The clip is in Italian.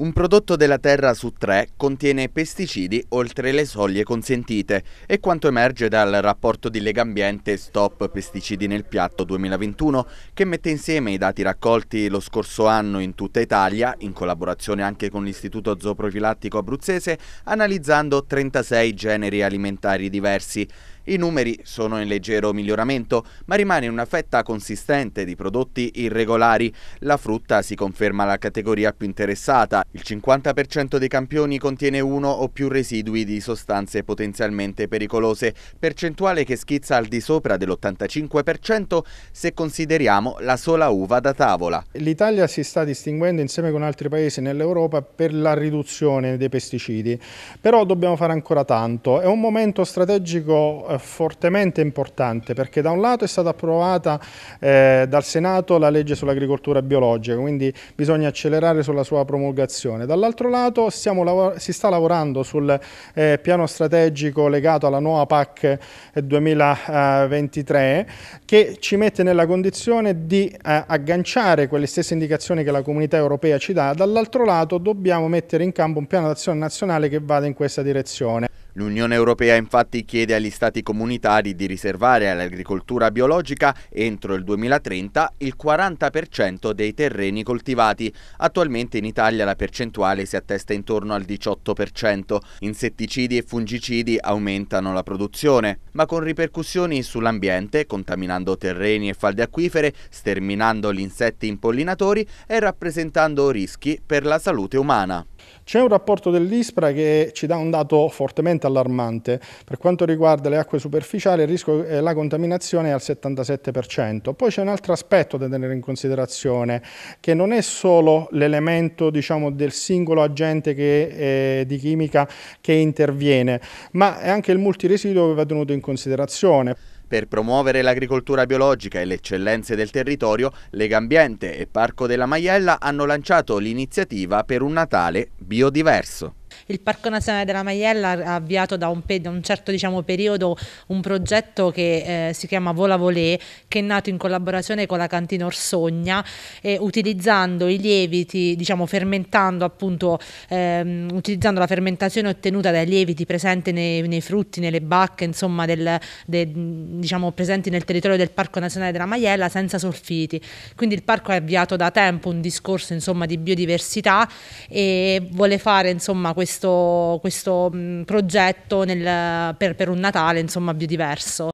Un prodotto della terra su tre contiene pesticidi oltre le soglie consentite e quanto emerge dal rapporto di Legambiente Stop Pesticidi nel Piatto 2021 che mette insieme i dati raccolti lo scorso anno in tutta Italia, in collaborazione anche con l'Istituto Zooprofilattico Abruzzese, analizzando 36 generi alimentari diversi. I numeri sono in leggero miglioramento, ma rimane una fetta consistente di prodotti irregolari. La frutta si conferma la categoria più interessata il 50% dei campioni contiene uno o più residui di sostanze potenzialmente pericolose, percentuale che schizza al di sopra dell'85% se consideriamo la sola uva da tavola. L'Italia si sta distinguendo insieme con altri paesi nell'Europa per la riduzione dei pesticidi, però dobbiamo fare ancora tanto. È un momento strategico eh, fortemente importante perché da un lato è stata approvata eh, dal Senato la legge sull'agricoltura biologica, quindi bisogna accelerare sulla sua promulgazione situazione. Dall'altro lato si sta lavorando sul eh, piano strategico legato alla nuova PAC 2023 eh, che ci mette nella condizione di eh, agganciare quelle stesse indicazioni che la comunità europea ci dà, dall'altro lato dobbiamo mettere in campo un piano d'azione nazionale che vada in questa direzione. L'Unione Europea infatti chiede agli Stati comunitari di riservare all'agricoltura biologica entro il 2030 il 40% dei terreni coltivati. Attualmente in Italia la percentuale si attesta intorno al 18%. Insetticidi e fungicidi aumentano la produzione, ma con ripercussioni sull'ambiente, contaminando terreni e falde acquifere, sterminando gli insetti impollinatori e rappresentando rischi per la salute umana. C'è un rapporto dell'ISPRA che ci dà un dato fortemente allarmante. Per quanto riguarda le acque superficiali il rischio la contaminazione è al 77%. Poi c'è un altro aspetto da tenere in considerazione che non è solo l'elemento diciamo, del singolo agente che, eh, di chimica che interviene, ma è anche il multiresiduo che va tenuto in considerazione. Per promuovere l'agricoltura biologica e le eccellenze del territorio, Legambiente e Parco della Maiella hanno lanciato l'iniziativa per un Natale biodiverso. Il Parco Nazionale della Maiella ha avviato da un, da un certo diciamo, periodo un progetto che eh, si chiama Vola Volé, che è nato in collaborazione con la cantina Orsogna, e utilizzando i lieviti, diciamo fermentando appunto, ehm, utilizzando la fermentazione ottenuta dai lieviti presenti nei, nei frutti, nelle bacche, insomma, del, de, diciamo, presenti nel territorio del Parco Nazionale della Maiella senza solfiti. Quindi il parco ha avviato da tempo un discorso insomma, di biodiversità e vuole fare insomma, questo questo, questo mh, progetto nel, per, per, un Natale insomma, biodiverso.